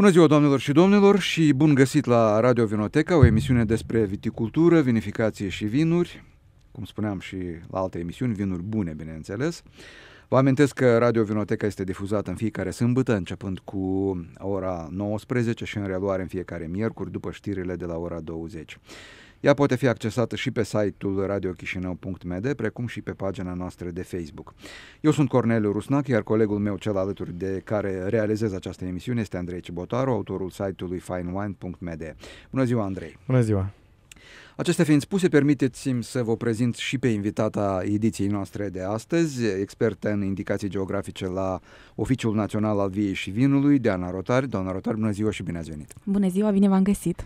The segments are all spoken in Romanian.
Bună ziua, doamnelor și domnilor, și bun găsit la Radio Vinoteca, o emisiune despre viticultură, vinificație și vinuri, cum spuneam și la alte emisiuni, vinuri bune, bineînțeles. Vă amintesc că Radio Vinoteca este difuzată în fiecare sâmbătă, începând cu ora 19 și în reluare în fiecare miercuri, după știrile de la ora 20. Ea poate fi accesată și pe site-ul radiochisinau.md, precum și pe pagina noastră de Facebook. Eu sunt Cornel Rusnac, iar colegul meu cel alături de care realizez această emisiune este Andrei Cibotaru, autorul site-ului finewine.md. Bună ziua, Andrei! Bună ziua! Acestea fiind spuse, permiteți-mi să vă prezint și pe invitata ediției noastre de astăzi, expertă în indicații geografice la Oficiul Național al Viei și Vinului, Diana Rotari. Doamna Rotari, bună ziua și bine ați venit! Bună ziua, bine v-am găsit!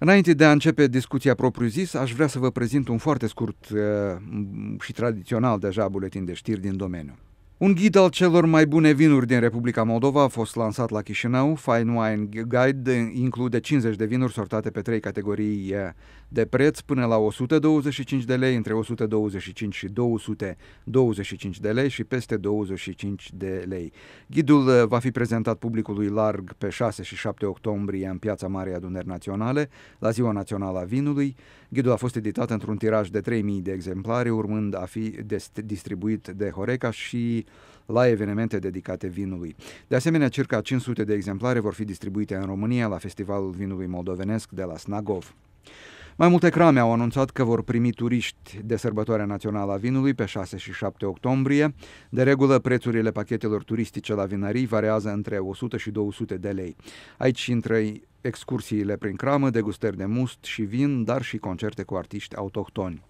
Înainte de a începe discuția propriu-zis, aș vrea să vă prezint un foarte scurt uh, și tradițional deja buletin de știri din domeniu. Un ghid al celor mai bune vinuri din Republica Moldova a fost lansat la Chișinău. Fine Wine Guide include 50 de vinuri sortate pe trei categorii de preț până la 125 de lei, între 125 și 225 de lei și peste 25 de lei. Ghidul uh, va fi prezentat publicului larg pe 6 și 7 octombrie în Piața Mare Adunări Naționale, la Ziua Națională a Vinului. Ghidul a fost editat într-un tiraj de 3.000 de exemplare, urmând a fi distribuit de Horeca și la evenimente dedicate vinului. De asemenea, circa 500 de exemplare vor fi distribuite în România la Festivalul Vinului Moldovenesc de la Snagov. Mai multe crame au anunțat că vor primi turiști de sărbătoarea națională a vinului pe 6 și 7 octombrie. De regulă, prețurile pachetelor turistice la vinării variază între 100 și 200 de lei. Aici intră excursiile prin cramă, degustări de must și vin, dar și concerte cu artiști autohtoni.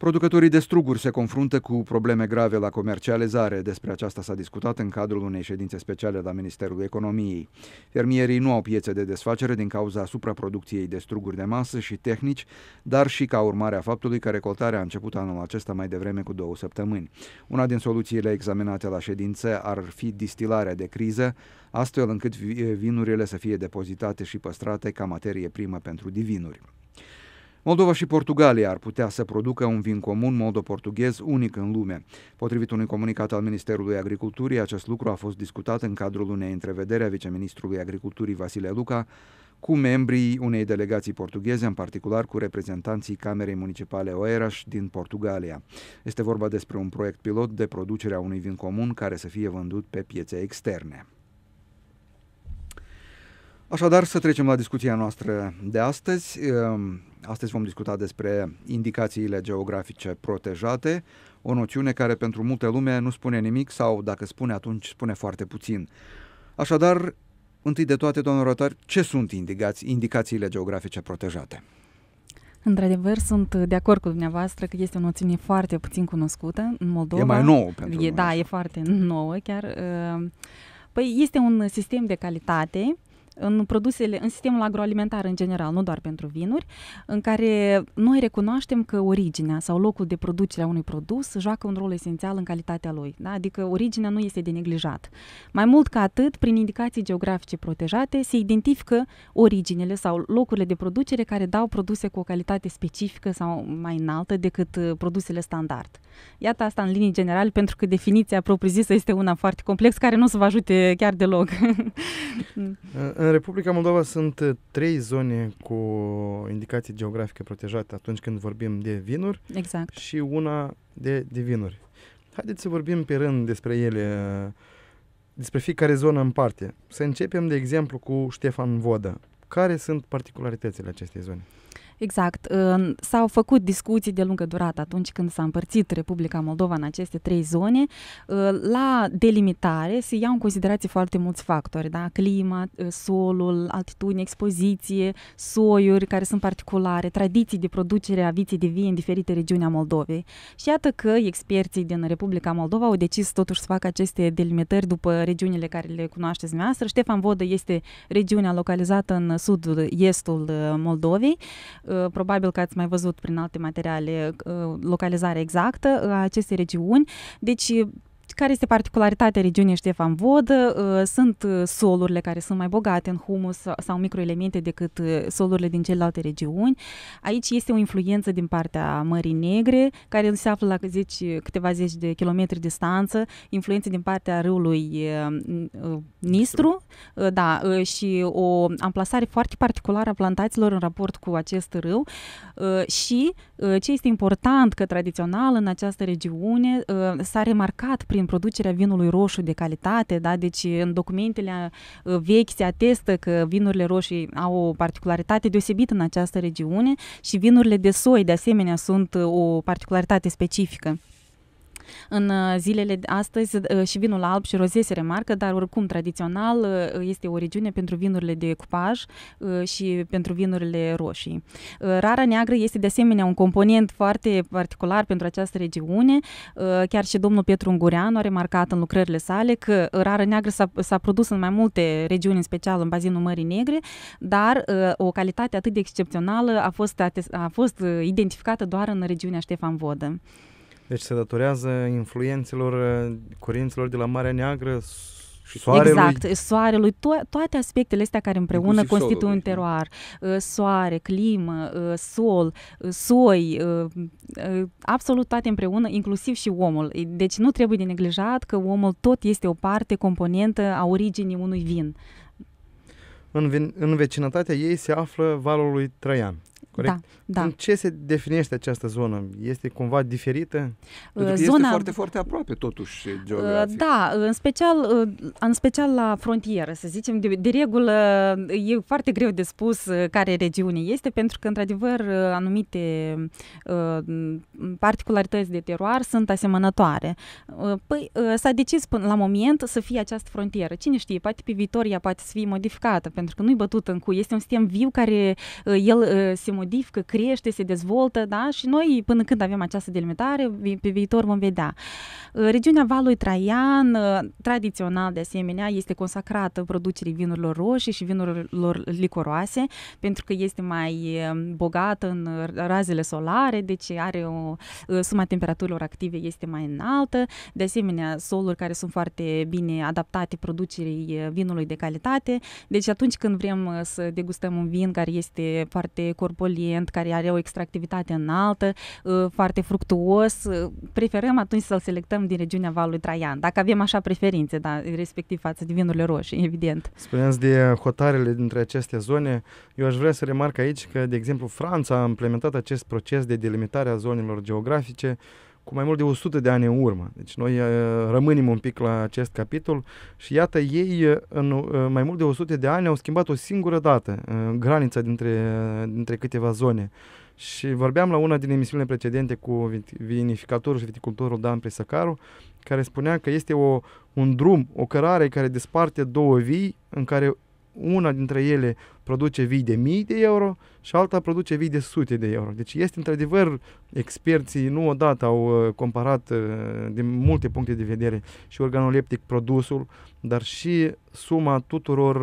Producătorii de struguri se confruntă cu probleme grave la comercializare. Despre aceasta s-a discutat în cadrul unei ședințe speciale la Ministerul Economiei. Fermierii nu au piețe de desfacere din cauza supraproducției de struguri de masă și tehnici, dar și ca urmare a faptului că recoltarea a început anul acesta mai devreme cu două săptămâni. Una din soluțiile examinate la ședință ar fi distilarea de criză, astfel încât vinurile să fie depozitate și păstrate ca materie primă pentru divinuri. Moldova și Portugalia ar putea să producă un vin comun moldo-portughez unic în lume. Potrivit unui comunicat al Ministerului Agriculturii, acest lucru a fost discutat în cadrul unei întrevedere a viceministrului Agriculturii Vasile Luca cu membrii unei delegații portugheze, în particular cu reprezentanții Camerei Municipale Oeiras din Portugalia. Este vorba despre un proiect pilot de producere a unui vin comun care să fie vândut pe piețe externe. Așadar, să trecem la discuția noastră de astăzi. Ehm, astăzi vom discuta despre indicațiile geografice protejate, o noțiune care pentru multe lume nu spune nimic sau, dacă spune, atunci spune foarte puțin. Așadar, întâi de toate, domnul Rotar, ce sunt indicați, indicațiile geografice protejate? Într-adevăr, sunt de acord cu dumneavoastră că este o noțiune foarte puțin cunoscută în Moldova. E mai nouă pentru e, noi. Da, e foarte nouă chiar. Ehm, păi este un sistem de calitate uh, în produsele, în sistemul agroalimentar în general, nu doar pentru vinuri, în care noi recunoaștem că originea sau locul de producere a unui produs joacă un rol esențial în calitatea lui, da? adică originea nu este de neglijat. Mai mult ca atât, prin indicații geografice protejate, se identifică originele sau locurile de producere care dau produse cu o calitate specifică sau mai înaltă decât uh, produsele standard. Iată asta în linii generale, pentru că definiția propriu-zisă este una foarte complexă, care nu o să vă ajute chiar deloc. Uh, uh, în Republica Moldova sunt uh, trei zone cu indicații geografice protejate atunci când vorbim de vinuri exact. și una de, de vinuri. Haideți să vorbim pe rând despre ele, uh, despre fiecare zonă în parte. Să începem, de exemplu, cu Ștefan Vodă. Care sunt particularitățile acestei zone? Exact. S-au făcut discuții de lungă durată atunci când s-a împărțit Republica Moldova în aceste trei zone. Ă, la delimitare se iau în considerație foarte mulți factori, da? clima, ă, solul, altitudine, expoziție, soiuri care sunt particulare, tradiții de producere a viței de vie în diferite regiuni a Moldovei. Și iată că experții din Republica Moldova au decis totuși să facă aceste delimitări după regiunile care le cunoașteți dumneavoastră. Ștefan Vodă este regiunea localizată în sud-estul ă, Moldovei, Ă, probabil că ați mai văzut prin alte materiale ă, localizarea exactă a acestei regiuni. Deci care este particularitatea regiunii Ștefan Vodă? Ă, sunt ă, solurile care sunt mai bogate în humus sau microelemente decât ă, solurile din celelalte regiuni. Aici este o influență din partea Mării Negre, care se află la zeci, câteva zeci de kilometri distanță, influență din partea râului Nistru, da, și o amplasare foarte particulară a plantațiilor în raport cu acest râu și ce este important că tradițional în această regiune s-a remarcat prin în producerea vinului roșu de calitate, da? deci în documentele uh, vechi se atestă că vinurile roșii au o particularitate deosebită în această regiune și vinurile de soi de asemenea sunt uh, o particularitate specifică. În uh, zilele de astăzi uh, și vinul alb și rozie se remarcă, dar oricum tradițional uh, este o regiune pentru vinurile de cupaj și pentru vinurile roșii. Rara neagră este de asemenea un component foarte particular pentru această regiune. Chiar și domnul Petru Ungureanu a remarcat în lucrările sale că rara neagră s-a, s-a produs în mai multe regiuni, în special în bazinul Mării Negre, dar o calitate atât de excepțională a fost, a fost identificată doar în regiunea Ștefan Vodă. Deci se datorează influențelor uh, curenților de la Marea Neagră, soarelui. Exact, soarelui, to- toate aspectele astea care împreună constituie solul, un teroar. Uh, soare, climă, uh, sol, soi, absolut toate împreună, inclusiv și omul. Deci nu trebuie de neglijat că omul tot este o parte, componentă a originii unui vin. În, vin, în vecinătatea ei se află valul lui Traian corect? Da, da. În ce se definește această zonă? Este cumva diferită? Uh, pentru că Zona... este foarte, foarte aproape totuși geografic. Uh, da, în special, uh, în special la frontieră, să zicem. De, de regulă e foarte greu de spus care regiune este, pentru că, într-adevăr, anumite particularități de teroar sunt asemănătoare. Păi s-a decis până la moment să fie această frontieră. Cine știe, poate pe viitor ea poate să fie modificată, pentru că nu-i bătută în cu. Este un sistem viu care el se modifică modifică, crește, se dezvoltă, da? Și noi, până când avem această delimitare, pe viitor vom vedea. Uh, regiunea Valului Traian, uh, tradițional de asemenea, este consacrată producerii vinurilor roșii și vinurilor licoroase, pentru că este mai uh, bogată în razele solare, deci are o, suma temperaturilor active este mai înaltă, de asemenea soluri care sunt foarte bine adaptate producerii vinului de calitate, deci atunci când vrem să degustăm un vin care este foarte corpul exfoliant care are o extractivitate înaltă, ă, foarte fructuos. Ă, preferăm atunci să-l selectăm din regiunea Valului Traian, dacă avem așa preferințe, da, respectiv față de vinurile roșii, evident. Spuneați de hotarele dintre aceste zone. Eu aș vrea să remarc aici că, de exemplu, Franța a implementat acest proces de delimitare a zonelor geografice cu mai mult de 100 de ani în urmă. Deci noi uh, rămânim un pic la acest capitol și iată ei uh, în uh, mai mult de 100 de ani au schimbat o singură dată granița dintre, dintre câteva zone. Și vorbeam la una din emisiunile precedente cu vinificatorul și viticultorul Dan Presăcaru, care spunea că este o, un drum, o cărare care desparte două vii în care una dintre ele produce vii de mii de euro și alta produce vii de sute de euro. Deci este într-adevăr, experții nu odată au uh, comparat uh, din multe puncte de vedere și organoleptic produsul, dar și suma tuturor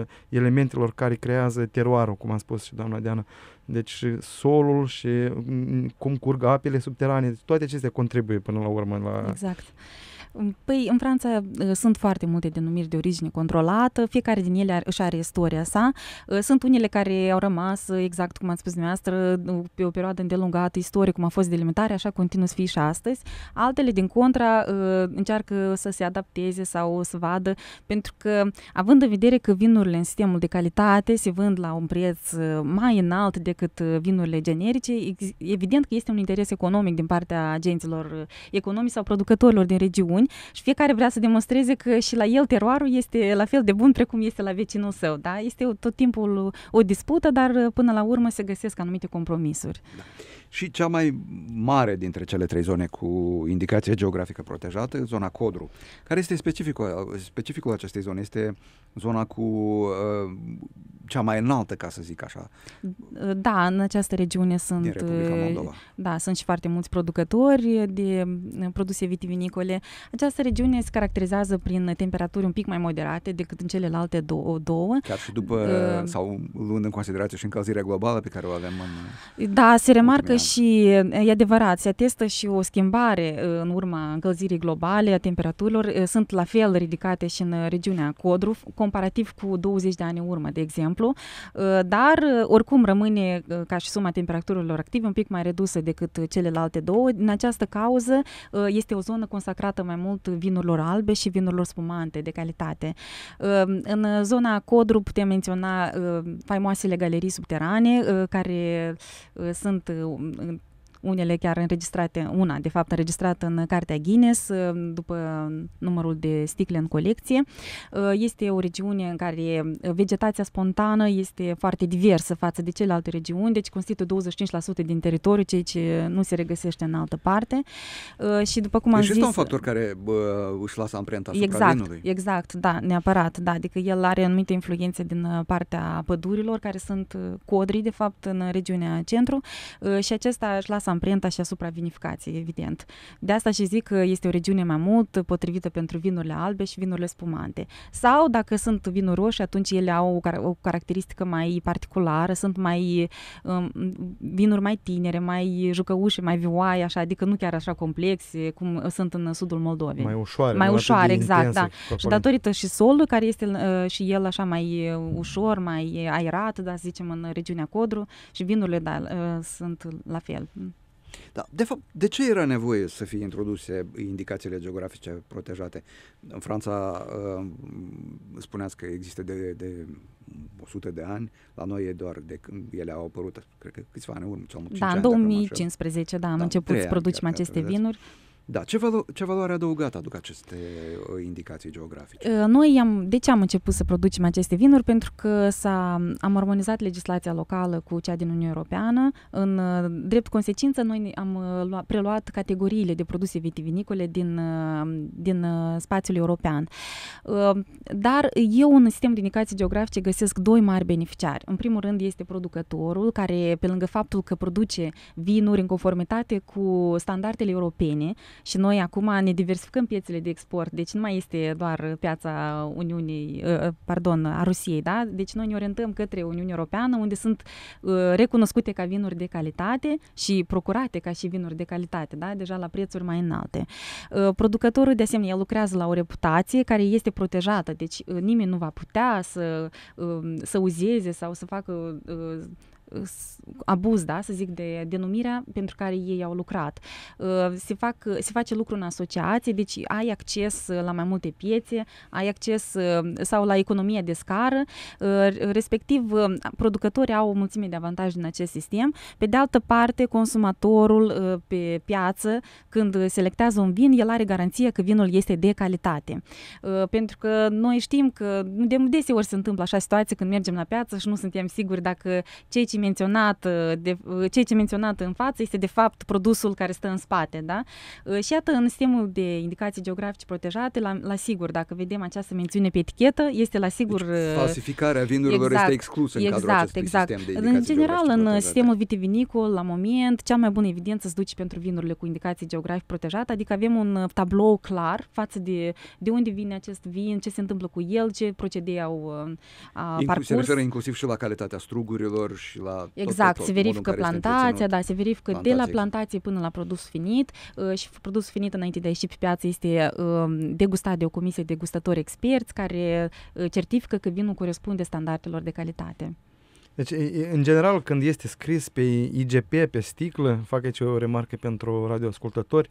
uh, elementelor care creează teroarul, cum a spus și doamna Deana. Deci solul și mm, cum curg apele subterane, deci toate acestea contribuie până la urmă la... Exact. Păi, în Franța uh, sunt foarte multe denumiri de origine controlată, fiecare din ele are, își are istoria sa. Uh, sunt unele care au rămas, uh, exact cum ați spus dumneavoastră, pe o perioadă îndelungată, istoric, cum a fost delimitarea, așa continuă să fie și astăzi. Altele, din contra, încearcă să se adapteze sau să vadă, pentru că, având în vedere că vinurile în sistemul de calitate se vând la un preț mai înalt decât vinurile generice, evident că este un interes economic din partea agenților economici sau producătorilor din regiuni buni și fiecare vrea să demonstreze că și la el teroarul este la fel de bun precum este la vecinul său. Da? Este tot timpul o dispută, dar până la urmă se găsesc anumite compromisuri. Da. Și cea mai mare dintre cele trei zone cu indicație geografică protejată, zona Codru, care este specificul, specificul acestei zone, este zona cu uh, cea mai înaltă, ca să zic așa. Da, în această regiune sunt Republica uh, Moldova. Da, sunt și foarte mulți producători de uh, produse vitivinicole. Această regiune se caracterizează prin temperaturi un pic mai moderate decât în celelalte două. două. Chiar și după uh, sau luând în considerație și încălzirea globală pe care o avem în Da, se remarcă da. și e adevărat, se atestă și o schimbare în urma încălzirii globale a temperaturilor. Sunt la fel ridicate și în regiunea Codru, comparativ cu 20 de ani în urmă, de exemplu. Dar, oricum, rămâne ca și suma temperaturilor active un pic mai redusă decât celelalte două. Din această cauză, este o zonă consacrată mai mult vinurilor albe și vinurilor spumante de calitate. În zona Codru putem menționa faimoasele galerii subterane, care sunt and, unele chiar înregistrate, una de fapt înregistrată în Cartea Guinness, uh, după numărul de sticle în colecție. Uh, este o regiune în care uh, vegetația spontană este foarte diversă față de celelalte regiuni, deci constituie 25% din teritoriu, ceea ce nu se regăsește în altă parte. Și după cum am deci zis... Este un factor care bă, își lasă amprenta asupra exact, vinului. Exact, da, neapărat, da, adică el are anumite influențe din partea pădurilor, care sunt codrii, de fapt, în regiunea centru și acesta își lasă amprenta și asupra vinificației, evident. De asta și zic că este o regiune mai mult potrivită pentru vinurile albe și vinurile spumante. Sau dacă sunt vinuri roșii, atunci ele au o, car- o caracteristică mai particulară, sunt mai um, vinuri mai tinere, mai jucăușe, mai vioai, așa, adică nu chiar așa complexe cum sunt în sudul Moldovei. Mai ușoare. Mai ușoare, exact, intense, da. Și datorită și solului care este uh, și el așa mai uh, ușor, mai aerat, da, zicem, în regiunea Codru și vinurile, da, uh, sunt la fel. Dar, de fapt, de ce era nevoie să fie introduse indicațiile geografice protejate? În Franța uh, spuneați că există de, de 100 de ani, la noi e doar de când ele au apărut, cred că câțiva ani în urmă, sau 5 Da, în 2015, ani, da, am da, început să producem aceste vinuri. Vedeți? Da, ce, valo- ce valoare adăugată aduc aceste uh, indicații geografice? Uh, noi am, de ce am început să producem aceste vinuri? Pentru că s-a, am armonizat legislația locală cu cea din Uniunea Europeană. În uh, drept consecință, noi am lua, preluat categoriile de produse vitivinicole din, din spațiul european. Dar eu în sistemul de indicații geografice găsesc doi mari beneficiari. În primul rând este producătorul, care pe lângă faptul că produce vinuri în conformitate cu standardele europene, și noi acum ne diversificăm piețele de export, deci nu mai este doar piața Uniunii, ă, ă, pardon, a Rusiei, da? Deci noi ne orientăm către Uniunea Europeană, unde sunt ă, recunoscute ca vinuri de calitate și procurate ca și vinuri de calitate, da? Deja la prețuri mai înalte. Producătorul, de asemenea, lucrează la o reputație care este protejată, deci nimeni nu va putea să, să uzeze sau să facă abuz, da, să zic, de denumirea pentru care ei au lucrat. Uh, se, fac, se face lucru în asociație, deci ai acces la mai multe piețe, ai acces uh, sau la economie de scară, uh, respectiv producătorii au o mulțime de avantaje din acest sistem. Pe de altă parte, consumatorul pe piață, când selectează un vin, el are garanția că vinul este de calitate. Pentru că noi știm că de deseori se întâmplă așa situație când mergem la piață și nu suntem siguri dacă cei ce menționat, uh, de, uh, ceea ce menționat în față este de fapt produsul care stă în spate, da? Uh, și iată, în sistemul de indicații geografice protejate, la, la sigur, dacă vedem această mențiune pe etichetă, este la sigur... Deci, falsificarea vinurilor exact, este exclusă în exact, cadrul acestui exact. sistem de În general, în protejate. sistemul vitivinicol, la moment, cea mai bună evidență se duce pentru vinurile cu indicații geografice protejate, adică avem un tablou clar față de de unde vine acest vin, ce se întâmplă cu el, ce procedee au a, Inclu- parcurs. Se referă inclusiv și la calitatea strugurilor și la la Exact, tot, tot, se verifică plantația, da, se verifică plantație. de la plantație până la produs finit uh, și produs finit înainte de a ieși pe piață este uh, degustat de o comisie de gustatori experți care uh, certifică că vinul corespunde standardelor de calitate. Deci, în general, când este scris pe IGP, pe sticlă, fac aici o remarcă pentru radioascultători,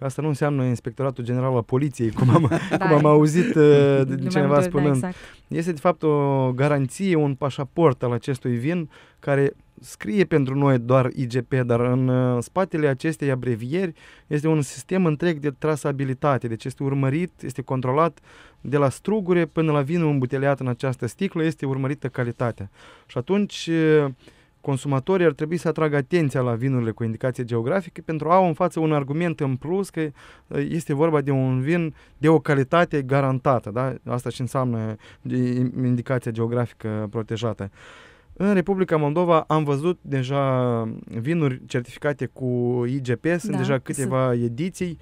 Asta nu înseamnă Inspectoratul General al Poliției, cum am, da. cum am da. auzit uh, de cineva da, spunând. Da, exact. Este, de fapt, o garanție, un pașaport al acestui vin care scrie pentru noi doar IGP, dar în uh, spatele acestei abrevieri este un sistem întreg de trasabilitate, deci este urmărit, este controlat de la strugure până la vinul îmbuteliat în această sticlă, este urmărită calitatea. Și atunci... Uh, consumatorii ar trebui să atragă atenția la vinurile cu indicație geografică pentru a au în față un argument în plus că uh, este vorba de un vin de o calitate garantată. Da? Asta și înseamnă indicația geografică protejată. În Republica Moldova am văzut deja vinuri certificate cu IGP, sunt da, deja câteva sunt. ediții.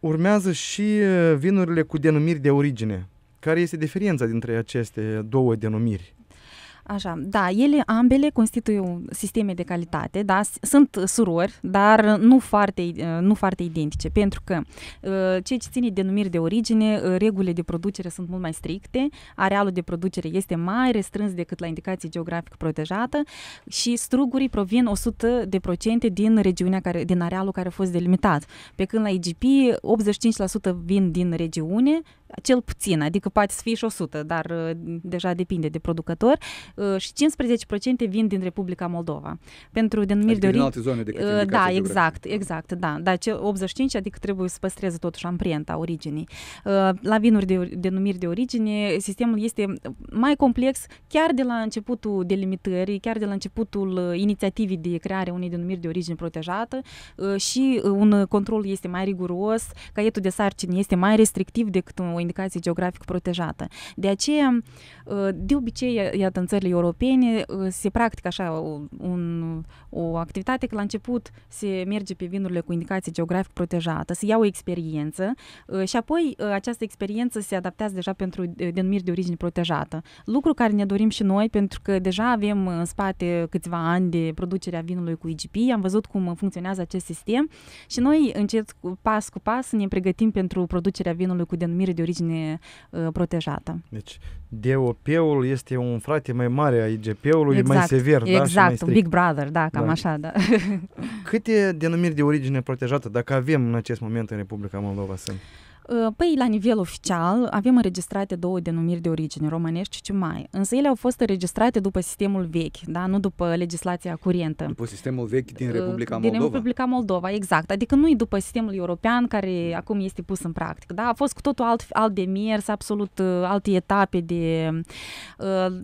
Urmează și uh, vinurile cu denumiri de origine. Care este diferența dintre aceste două denumiri? Așa, da, ele ambele constituie sisteme de calitate, da, sunt surori, dar nu foarte, uh, nu foarte identice, pentru că uh, ceea ce ține de de origine, uh, regulile de producere sunt mult mai stricte, arealul de producere este mai restrâns decât la indicație geografică protejată și strugurii provin 100% din regiunea care, din arealul care a fost delimitat, pe când la IGP 85% vin din regiune, cel puțin, adică poate să fie și 100, dar uh, deja depinde de producător, uh, și 15% vin din Republica Moldova. Pentru denumiri adică de origine. alte zone decât uh, Da, exact, exact, da. Dar ce 85, adică trebuie să păstreze totuși amprenta originii. La vinuri de denumiri de origine, sistemul este mai complex chiar de la începutul delimitării, chiar de la începutul inițiativii de creare unei denumiri de origine protejată și un control este mai riguros, caietul de sarcini este mai restrictiv decât o indicație geografic protejată. De aceea, uh, de obicei, iată, în țările europene uh, se practică așa un, o activitate că la început se merge pe vinurile cu indicație geografic protejată, se ia o experiență uh, și apoi această experiență se adaptează deja pentru denumiri de origine protejată. Lucru care ne dorim și noi pentru că deja avem în spate câțiva ani de producerea vinului cu IGP, am văzut cum funcționează acest sistem și noi încet pas cu pas ne pregătim pentru producerea vinului cu denumire de origine uh, protejată. Deci DOP-ul este un frate mai mare a IGP-ului, exact, da, mai sever, exact, da? Exact, un Big Brother, da, cam da. așa, da. Câte denumiri de origine protejată, dacă avem în acest moment în Republica Moldova, sunt? Ă, păi, la nivel oficial, avem înregistrate două denumiri de origine, românești și mai, însă ele au fost înregistrate după sistemul vechi, da? nu după legislația curentă. După sistemul vechi din ă, Republica Moldova. Din Republica Moldova, exact. Adică nu e după sistemul european care acum este pus în practică. Da? A fost cu totul alt, alt demers, absolut ă, alte etape de...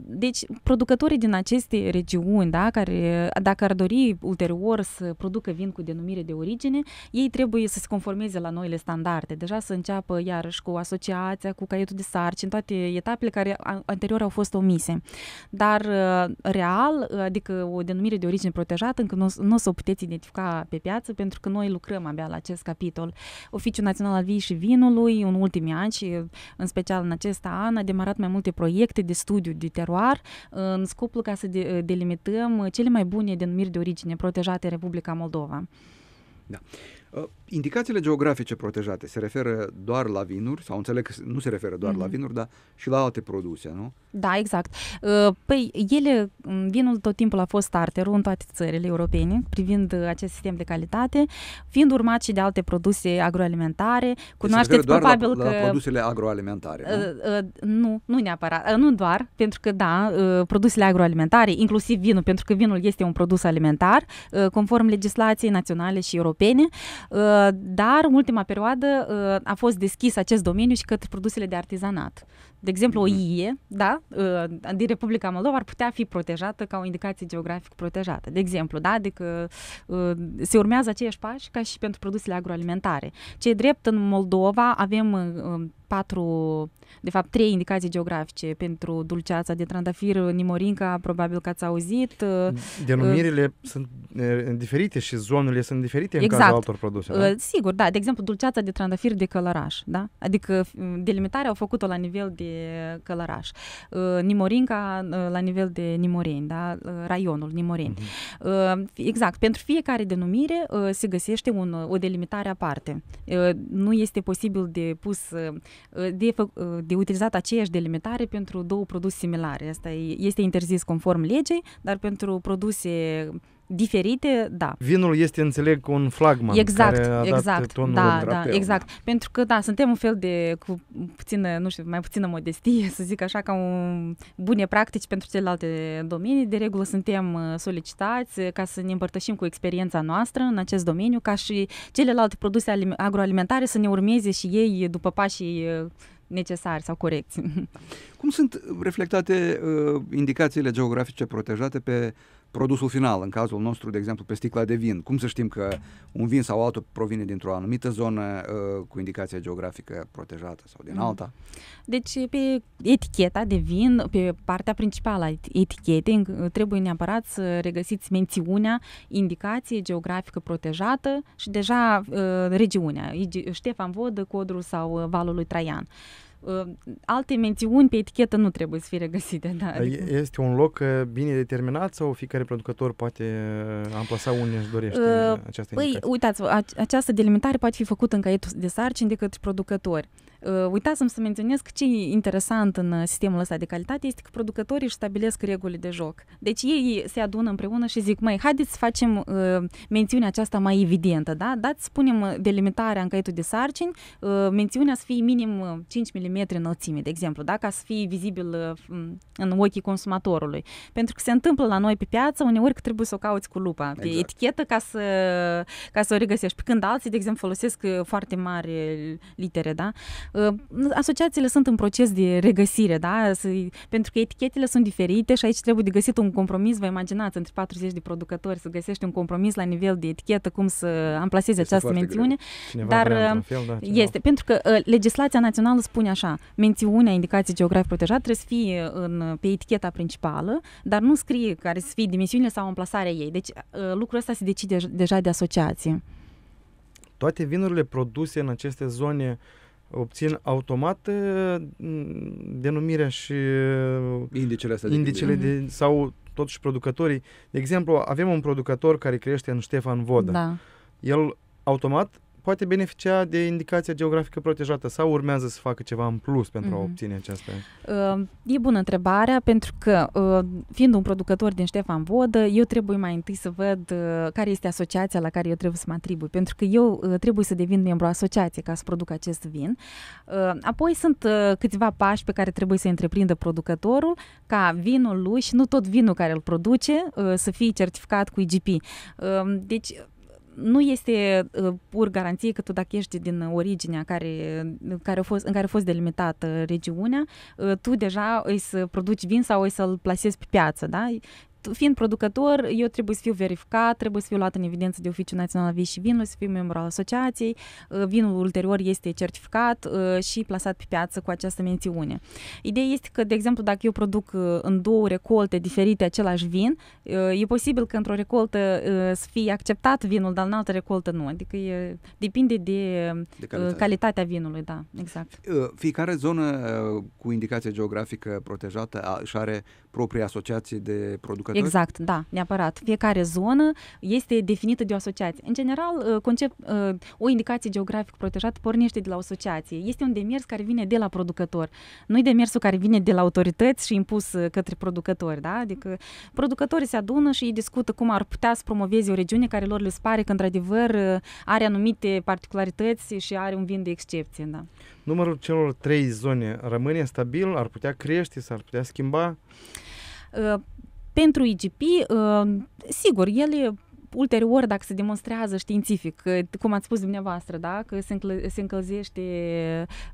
Deci, producătorii din aceste regiuni, da? care, dacă ar dori ulterior să producă vin cu denumire de origine, ei trebuie să se conformeze la noile standarde. Deja să înceapă înceapă iarăși cu asociația, cu caietul de în toate etapele care anterior au fost omise. Dar uh, real, adică o denumire de origine protejată, încă nu, nu o să o puteți identifica pe piață, pentru că noi lucrăm abia la acest capitol. Oficiul Național al Viei și Vinului, în ultimii ani și în special în acest an, a demarat mai multe proiecte de studiu de teroar uh, în scopul ca să uh, delimităm cele mai bune denumiri de origine protejate în Republica Moldova. Da. Indicațiile geografice protejate se referă doar la vinuri, sau înțeleg că nu se referă doar mm-hmm. la mhm. vinuri, dar și la alte produse, nu? Da, exact. Uh, păi, ele, mm, vinul tot timpul a fost starterul în toate țările europene, privind uh, acest sistem de calitate, fiind urmat și de alte produse agroalimentare. Deci Cunoașteți doar probabil la, că... La produsele agroalimentare, nu? Uh, nu, nu neapărat. Nu doar, pentru că, da, produsele agroalimentare, inclusiv vinul, pentru că vinul este un produs alimentar, conform legislației naționale și europene, dar în ultima perioadă uh, a fost deschis acest domeniu și către produsele de artizanat de exemplu o mhm. ie, da, ă, din Republica Moldova ar putea fi protejată ca o indicație geografică protejată, de exemplu, da, adică ă, se urmează aceiași pași ca și pentru produsele agroalimentare. Ce e drept, în Moldova avem ă, patru, de fapt trei indicații geografice pentru dulceața de trandafir, nimorinca, probabil că ați auzit. Denumirile uh, sunt diferite și zonele sunt diferite exact. în cazul altor produse. Da? Uh, sigur, da. De exemplu, dulceața de trandafir de călăraș, da? Adică delimitarea au făcut-o la nivel de Călăraș. Nimorinca la nivel de Nimoreni, da? raionul Nimoreni. Uh-huh. Exact, pentru fiecare denumire uh, se găsește un, o delimitare aparte. Uh, nu este posibil de pus, uh, de, de utilizat aceeași delimitare pentru două produse similare. Asta este interzis conform legei, dar pentru produse diferite, da. Vinul este, înțeleg, un flagman exact, care a exact, dat da, da, exact. Pentru că, da, suntem un fel de, cu puțină, nu știu, mai puțină modestie, să zic așa, ca un bune practici pentru celelalte domenii. De regulă suntem uh, solicitați uh, ca să ne împărtășim cu experiența noastră în acest domeniu, ca și celelalte produse agroalimentare să ne urmeze și ei după pașii uh, necesari sau corecți. Cum sunt reflectate uh, indicațiile geografice protejate pe produsul final, în cazul nostru, de exemplu, pe sticla de vin. Cum să știm că un vin sau altul provine dintr-o anumită zonă uh, cu indicație geografică protejată sau din mm. alta? Deci, pe eticheta de vin, pe partea principală a etichetei, trebuie neapărat să regăsiți mențiunea indicație geografică protejată și deja uh, regiunea, Ștefan Vodă, Codru sau uh, Valul lui Traian. Uh, alte mențiuni pe etichetă nu trebuie să fie regăsite. Da. Adică- este un loc uh, bine determinat sau fiecare producător poate uh, amplasa unde își dorește uh, această păi, indicație? Păi, uitați această delimitare poate fi făcută în caietul de sarcini de către producători. Uh, Uitasem să menționez că ce e interesant în э, sistemul ăsta de calitate este că producătorii își stabilesc reguli de joc. Deci ei se adună împreună și zic, mai haideți să facem uh, mențiunea aceasta mai evidentă, da? Dați, spunem, eh, delimitarea în caietul de sarcini, uh, mențiunea să fie minim 5 mm înălțime, de exemplu, da? ca să fie vizibil uh, în ochii consumatorului. Pentru că se întâmplă la noi pe piață, uneori că trebuie să o cauți cu lupa pe exact. etichetă ca să, ca să o regăsești. Pe când alții, de exemplu, folosesc eh, foarte mari eh, litere, da? Ă, asociațiile sunt în proces de regăsire, da? pentru că etichetele sunt diferite și aici trebuie de găsit un compromis. Vă imaginați, între 40 de producători să găsești un compromis la nivel de etichetă, cum să amplasezi este această mențiune. Dar ă, fel, da, cineva. este, pentru că ă, legislația națională spune așa, mențiunea indicației geografic protejat trebuie să fie în, pe eticheta principală, dar nu scrie care să fie dimensiunile sau amplasarea ei. Deci lucrul ăsta se decide deja de asociație. Toate vinurile produse în aceste zone uh, obțin automat denumirea și indicele, astea indicele de, de, sau totuși producătorii. De exemplu, avem un producător care crește în Ștefan Vodă. Da. El automat poate beneficia de indicația geografică protejată sau urmează să facă ceva în plus pentru mm-hmm. a mhm. obține aceasta? Ehm, e bună întrebarea pentru că, ehm, fiind un producător din Ștefan Vodă, eu trebuie mai întâi să văd ehm, care este asociația la care eu trebuie să mă atribui, pentru că eu trebuie să devin membru asociației ca să produc acest vin. Apoi sunt câțiva pași pe care trebuie să întreprindă producătorul ca vinul lui și nu tot vinul care îl produce să fie certificat cu IGP. Deci nu este uh, pur garanție că tu dacă ești din originea care, care a fost, în care a fost delimitată regiunea, uh, tu deja îi să produci vin sau îi să-l plasezi pe piață, da? fiind producător, eu trebuie să fiu verificat, trebuie să fiu luat în evidență de Oficiul Național al Vii și Vinului, să fiu membru al asociației, uh, vinul ulterior este certificat uh, și plasat pe piață cu această mențiune. Ideea este că, de exemplu, dacă eu produc uh, în două recolte diferite același vin, e posibil că într-o recoltă să fie acceptat vinul, dar în altă recoltă nu. Adică e, depinde de, de calitate. calitatea vinului, da, exact. Fiecare zonă cu indicație geografică protejată și are proprie asociații de producători? Exact, da, neapărat. Fiecare zonă este definită de o asociație. În general, uh, concept, uh, o indicație geografic protejată pornește de la o asociație. Este un demers care vine de la producător. Nu e demersul care vine de la autorități și impus uh, către producători, da? Adică producătorii se adună și ei discută cum ar putea să promoveze o regiune care lor le spare că, într-adevăr, are anumite particularități și are un vin de excepție, da numărul celor trei zone rămâne stabil, ar putea crește, s-ar putea schimba? Uh, pentru IGP, uh, sigur, ele ulterior, dacă se demonstrează științific, cum ați spus dumneavoastră, da, că se, încl- se încălzește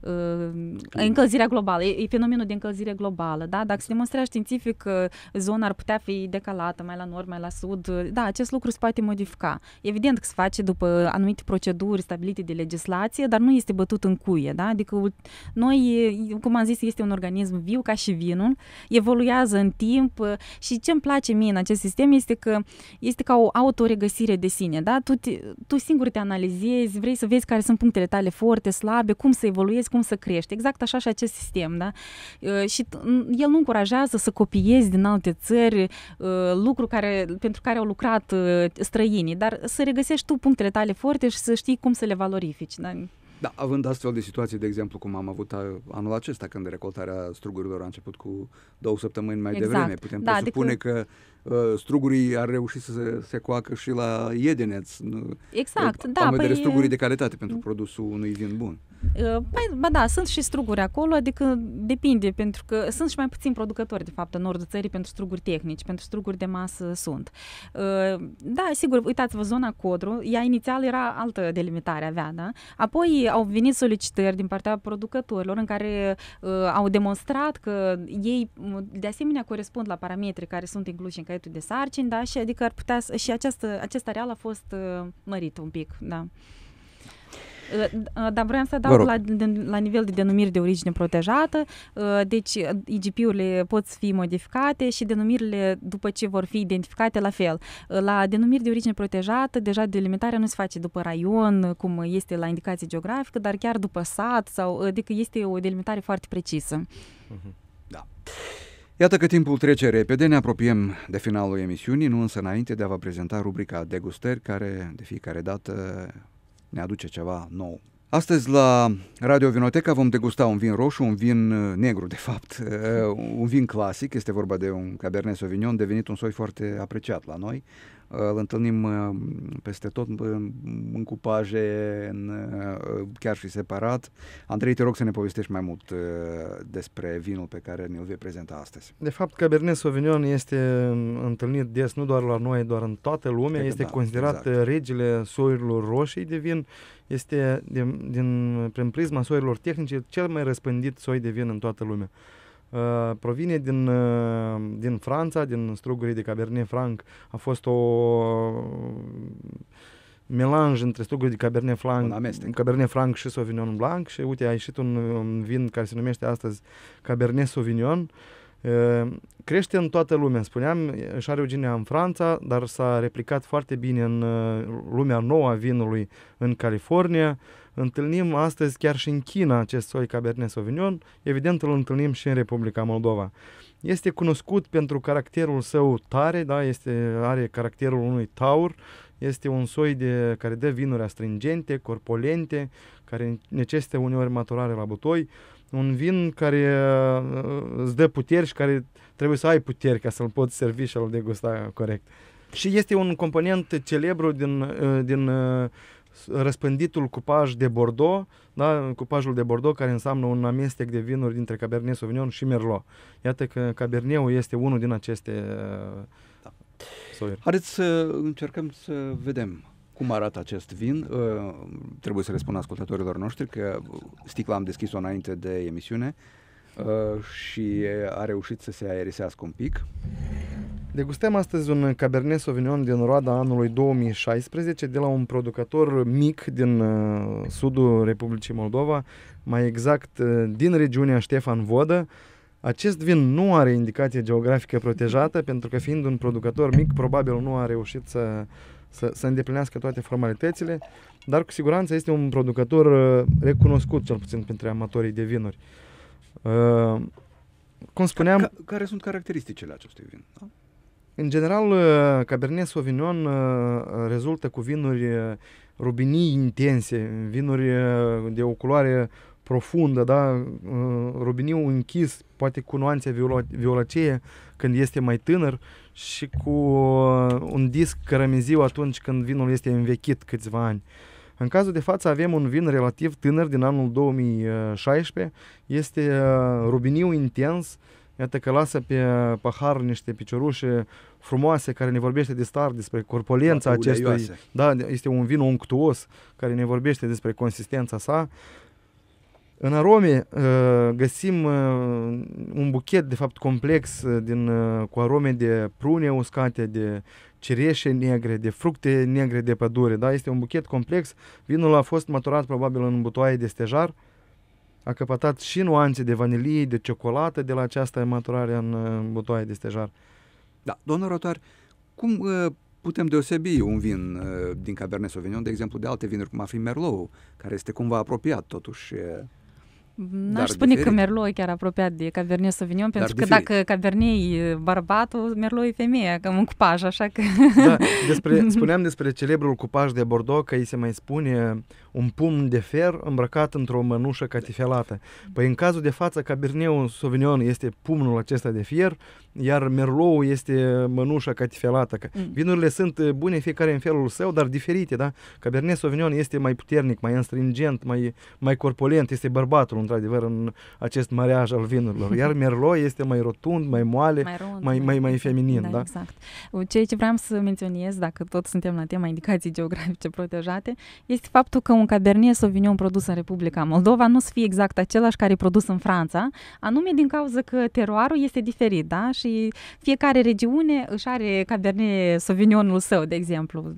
uh, încălzirea globală, e, e fenomenul de încălzire globală, da, dacă se demonstrează științific că zona ar putea fi decalată mai la nord, mai la sud, da, acest lucru se poate modifica. Evident că se face după anumite proceduri stabilite de legislație, dar nu este bătut în cuie, da, adică noi, cum am zis, este un organism viu ca și vinul, evoluează în timp uh, și ce îmi place mie în acest sistem este că este ca o auto regăsire de sine, da? Tu, te, tu singur te analizezi, vrei să vezi care sunt punctele tale forte, slabe, cum să evoluezi, cum să crești. Exact așa și acest sistem, da? Uh, și el nu încurajează să copiezi din alte țări uh, lucru care, pentru care au lucrat uh, străinii, dar să regăsești tu punctele tale forte și să știi cum să le valorifici, da? Da, având astfel de situații, de exemplu, cum am avut uh, anul acesta, când recoltarea strugurilor a început cu două săptămâni mai exact. devreme, putem da, adică presupune adică... că uh, strugurii ar reuși să se, se coacă și la Iedeneț. Exact, uh, da. Am vedere păi... strugurii de uh, calitate pentru produsul unui vin bun. Ă, ba da, sunt și struguri acolo, adică depinde, pentru că sunt și mai puțini producători, de fapt, în nordul țării pentru struguri tehnici, pentru struguri de masă sunt. Ă, da, sigur, uitați-vă, zona Codru, ea inițial era altă delimitare avea, da? Apoi au venit solicitări din partea producătorilor în care ă, au demonstrat că ei, de asemenea, corespund la parametri care sunt incluși în caietul de sarcini, da? Și adică ar putea, și această, acest areal a fost mărit un pic, da. Ă, ă, dar vreau să dau la, la nivel de denumiri de origine protejată. Ă, deci, IGP-urile pot fi modificate și denumirile, după ce vor fi identificate, la fel. La denumiri de origine protejată, deja delimitarea nu se face după raion, cum este la indicație geografică, dar chiar după sat, sau, adică este o delimitare foarte precisă. Mhm. Da. Iată că timpul trece repede, ne apropiem de finalul emisiunii, nu însă înainte de a vă prezenta rubrica degustări, care de fiecare dată ne aduce ceva nou. Astăzi la Radio Vinoteca vom degusta un vin roșu, un vin uh, negru de fapt, uh, un vin clasic, este vorba de un Cabernet Sauvignon devenit un soi foarte apreciat la noi, îl întâlnim uh, peste tot în cupaje, în, uh, chiar și separat. Andrei, te rog să ne povestești mai mult uh, despre vinul pe care ne-l vei prezenta astăzi. De fapt, Cabernet Sauvignon este um, întâlnit des nu doar la noi, doar în toată lumea. Cred este da, considerat exact. regele soiurilor roșii de vin. Este, din, din, prin prisma soiurilor tehnice, cel mai răspândit soi de vin în toată lumea. Uh, provine din, uh, din Franța, din strugurii de Cabernet Franc. A fost o uh, melange între struguri de Cabernet Franc, un Cabernet Franc și Sauvignon Blanc și uite a ieșit un, un vin care se numește astăzi Cabernet Sauvignon. Uh, crește în toată lumea, spuneam, și are originea în Franța, dar s-a replicat foarte bine în uh, lumea nouă a vinului în California, Întâlnim astăzi chiar și în China acest soi Cabernet Sauvignon, evident îl întâlnim și în Republica Moldova. Este cunoscut pentru caracterul său tare, da, este, are caracterul unui taur, este un soi de, care dă vinuri astringente, corpolente, care necesită uneori maturare la butoi, un vin care uh, îți dă puteri și care trebuie să ai puteri ca să-l poți servi și să l degusta corect. Și este un component celebru din, uh, din uh, răspânditul cupaj de Bordeaux, da, cupajul de Bordeaux care înseamnă un amestec de vinuri dintre Cabernet Sauvignon și Merlot. Iată că Cabernetul este unul din aceste da. Haideți să încercăm să vedem cum arată acest vin. Uh, trebuie să le spun ascultătorilor noștri că sticla am deschis-o înainte de emisiune uh, și a reușit să se aerisească un pic. Degustăm astăzi un Cabernet Sauvignon din roada anului 2016 de la un producător mic din uh, sudul Republicii Moldova, mai exact uh, din regiunea Ștefan Vodă. Acest vin nu are indicație geografică protejată pentru că fiind un producător mic probabil nu a reușit să, să, să îndeplinească toate formalitățile, dar cu siguranță este un producător uh, recunoscut cel puțin pentru amatorii de vinuri. Uh, cum spuneam... Ca, care sunt caracteristicile acestui vin? Da? În general, uh, Cabernet Sauvignon uh, uh, rezultă cu vinuri rubinii intense, vinuri de o culoare profundă, da? rubiniu închis, poate cu nuanțe violacee când este mai tânăr și cu un disc cărămiziu atunci când vinul este învechit câțiva ani. În cazul de față avem un vin relativ tânăr din anul 2016, este rubiniu intens, uh, Iată că lasă pe pahar niște piciorușe frumoase care ne vorbește de star, despre corpolența da, acestui. Da, este un vin unctuos care ne vorbește despre consistența sa. În arome uh, găsim uh, un buchet de fapt complex uh, din, cu arome de prune uscate, de cireșe negre, de fructe negre de pădure. Da? Este un buchet complex. Vinul a fost maturat probabil în butoaie de stejar. Uh, a căpătat și nuanțe de vanilie, de ciocolată de la această maturare uh, în butoaie de stejar. Da, domnul Rotar, cum uh, putem deosebi un vin uh, din Cabernet Sauvignon, de exemplu, de alte vinuri, cum ar fi Merlot, care este cumva apropiat totuși uh, N-aș spune diferit. că Merlot e chiar apropiat de Cabernet Sauvignon, pentru Dar că diferit. dacă Cabernet e bărbatul, Merlot e femeia, cam un cupaj, așa că... Da, despre, spuneam despre celebrul cupaj de Bordeaux, că îi se mai spune un pumn de fer îmbrăcat într-o mănușă catifelată. Păi în cazul de față, Cabernet Sauvignon este pumnul acesta de fier, iar Merlot este mănușa catifelată. Mm. Vinurile sunt bune fiecare în felul său, dar diferite, da? Cabernet Sauvignon este mai puternic, mai înstringent, mai, mai corpulent, este bărbatul într-adevăr, în acest mareaj al vinurilor. Iar Merlot este mai rotund, mai moale, mai, rond, mai, mai, mai feminin. Da, da? Exact. Ceea ce vreau să menționez, dacă tot suntem la tema indicații geografice protejate, este faptul că un Cabernet Sauvignon produs în Republica Moldova nu să fie exact același care e produs în Franța, anume din cauza că teroarul este diferit, da? Și fiecare regiune își are Cabernet Sauvignonul său, de exemplu. Ă,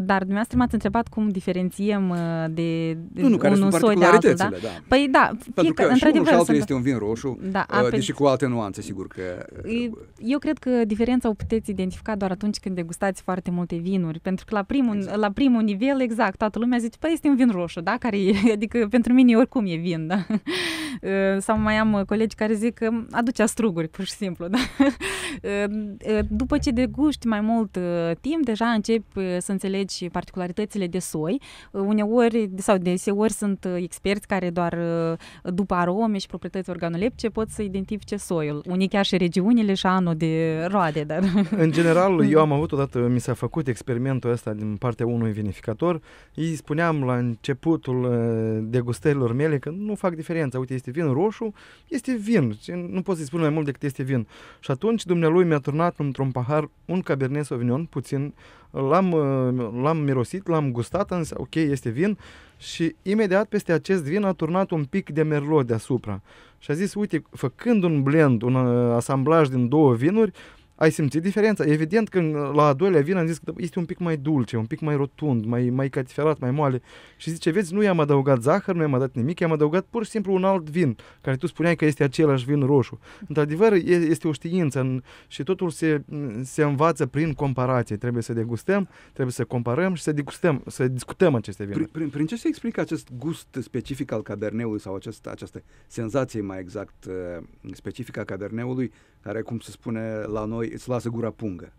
dar dumneavoastră m-ați întrebat cum diferențiem ă, de nu, nu, care unul sunt soi de altul, da? da? Păi da, pentru că și unul și altul este un vin roșu, da, uh, apel... deși cu alte nuanțe, sigur că... Uh, eu cred că diferența o puteți identifica doar atunci când degustați foarte multe vinuri, pentru că la primul, exact. la primul nivel, exact, toată lumea zice, păi este un vin roșu, da? Care e, adică pentru mine oricum e vin, da? Uh, sau mai am colegi care zic că aduce astruguri, pur și simplu, da? După ce deguști mai mult timp, deja începi să înțelegi particularitățile de soi. Uneori, sau deseori sunt experți care doar după arome și proprietăți organoleptice pot să identifice soiul. Unii chiar și regiunile și anul de roade. Dar... În general, eu am avut odată, mi s-a făcut experimentul ăsta din partea unui vinificator. Îi spuneam la începutul uh, degustărilor mele că nu fac diferența. Uite, este vin roșu, este vin. Nu pot să-i spun mai mult decât este vin. Și atunci dumnealui mi-a turnat într-un pahar un Cabernet Sauvignon, puțin l-am, uh, l-am mirosit, l-am gustat, am zis, ok, este vin și imediat peste acest vin a turnat un pic de merlot deasupra. Și a zis, uite, făcând un blend, un uh, asamblaj din două vinuri, ai simțit diferența? Evident că la a doilea vin am zis că este un pic mai dulce, un pic mai rotund, mai, mai catiferat, mai moale. Și zice, vezi, nu i-am adăugat zahăr, nu i-am adăugat nimic, i-am adăugat pur și simplu un alt vin, care tu spuneai că este același vin roșu. Într-adevăr, este o știință și totul se, se învață prin comparație. Trebuie să degustăm, trebuie să comparăm și să degustăm, să discutăm aceste vinuri. Prin, prin, prin ce se explică acest gust specific al caberneului sau acest, această senzație mai exact eh, specifică a caberneului, care, cum se spune la noi, noi îți lasă gura pungă.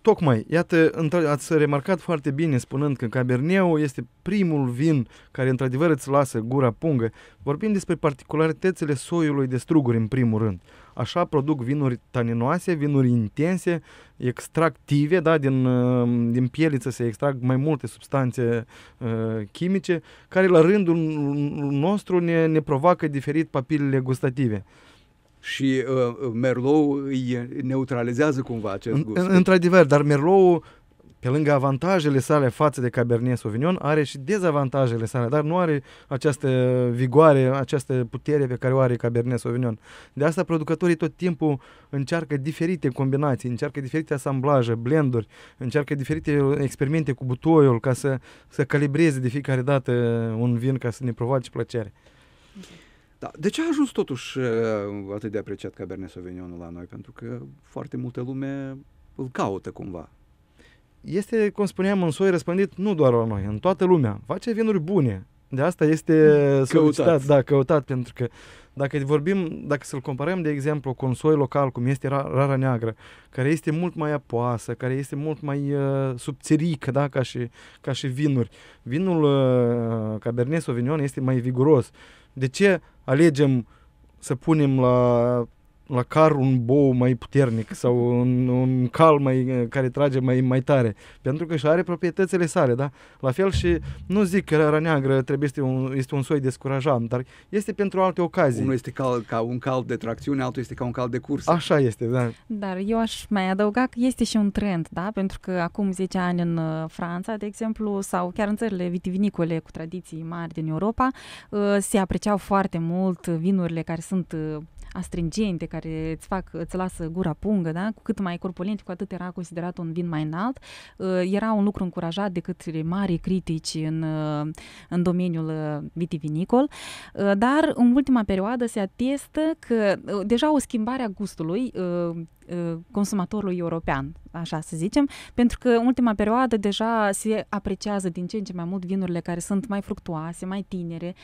Tocmai, iată, ați remarcat foarte bine spunând că Cabernet este primul vin care într-adevăr îți lasă gura pungă. Vorbim despre particularitățile soiului de struguri în primul rând. Așa produc vinuri taninoase, vinuri intense, extractive, da, din, uh, din pieliță se extrag mai multe substanțe uh, chimice, care la rândul nostru ne, ne provoacă diferit papilele gustative. Uh, și uh, Merlot îi neutralizează cumva acest gust. Într-adevăr, dar Merlot pe lângă avantajele sale față de Cabernet Sauvignon, are și dezavantajele sale, dar nu are această vigoare, această putere pe care o are Cabernet Sauvignon. De asta producătorii tot timpul încearcă diferite combinații, încearcă diferite asamblaje, blenduri, încearcă diferite experimente cu butoiul ca să, să calibreze de fiecare dată un vin ca să ne provoace plăcere. Okay. Da, de ce a ajuns totuși atât de apreciat Cabernet Sauvignon la noi? Pentru că foarte multă lume îl caută cumva. Este, cum spuneam, în soi răspândit nu doar la noi, în toată lumea. Face vinuri bune. De asta este solicitat, da, căutat, pentru că dacă vorbim, dacă să-l comparăm, de exemplu, cu un soi local, cum este rara neagră, care este mult mai apoasă, care este mult mai uh, subțirică, da, ca și, ca și vinuri. Vinul uh, Cabernet Sauvignon este mai viguros de ce alegem să punem la la car un bou mai puternic sau un, un cal mai, eh, care trage mai, mai tare, pentru că și are proprietățile sale, da? La fel și nu zic că rara neagră trebuie este un, este un soi descurajant, dar este pentru alte ocazii. Unul este cal, ca un cal de tracțiune, altul este ca un cal de curs. Așa este, da. Dar eu aș mai adăuga că este și un trend, da? Pentru că acum 10 ani în uh, Franța, de exemplu, sau chiar în țările vitivinicole cu tradiții mari din Europa, uh, se apreciau foarte mult vinurile care sunt uh, astringente care îți fac, îți lasă gura pungă, da? cu cât mai corpulent, cu atât era considerat un vin mai înalt. Uh, era un lucru încurajat de către mari critici în, uh, în domeniul uh, vitivinicol, dar în ultima perioadă se atestă că deja o schimbare a gustului consumatorului european, așa să zicem, pentru că în ultima perioadă deja se apreciază din ce în ce mai mult vinurile care sunt mai fructuoase, mai tinere,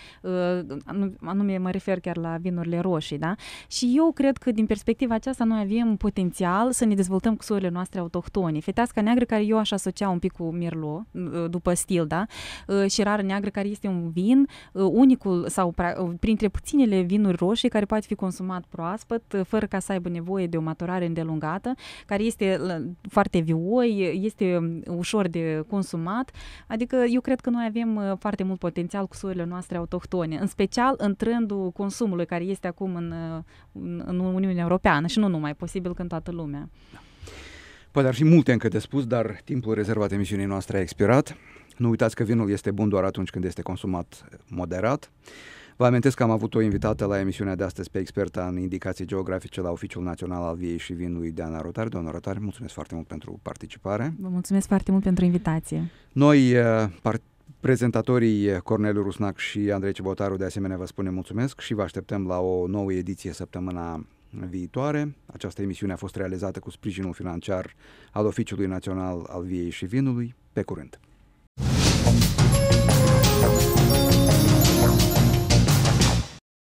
anume mă refer chiar la vinurile roșii, da? Și eu cred că din perspectiva aceasta noi avem potențial să ne dezvoltăm cu soile noastre autohtone. Feteasca neagră care eu aș asocia un pic cu mirlo, ă, după stil, da? Ă, și rară neagră care este un vin ă, unicul sau printre puținele vinuri roșii care poate fi consumat proaspăt, fără ca să aibă nevoie de o maturare îndelungată, care este foarte vioi, este ușor de consumat. Adică eu cred că noi avem foarte mult potențial cu soile noastre autohtone, în special în trendul consumului care este acum în în, în Uniunea Europeană și nu numai, posibil în toată lumea. Poate ar fi multe încă de spus, dar timpul rezervat emisiunii noastre a expirat. Nu uitați că vinul este bun doar atunci când este consumat moderat. Vă amintesc că am avut o invitată la emisiunea de astăzi pe experta în indicații geografice la Oficiul Național al Viei și Vinului, Diana Rotare. Doamna Rotare, mulțumesc foarte mult pentru participare. Vă mulțumesc foarte mult pentru invitație. Noi eh, part- Prezentatorii Corneliu Rusnac și Andrei Cebotaru de asemenea vă spunem mulțumesc și vă așteptăm la o nouă ediție săptămâna viitoare. Această emisiune a fost realizată cu sprijinul financiar al Oficiului Național al Viei și Vinului. Pe curând!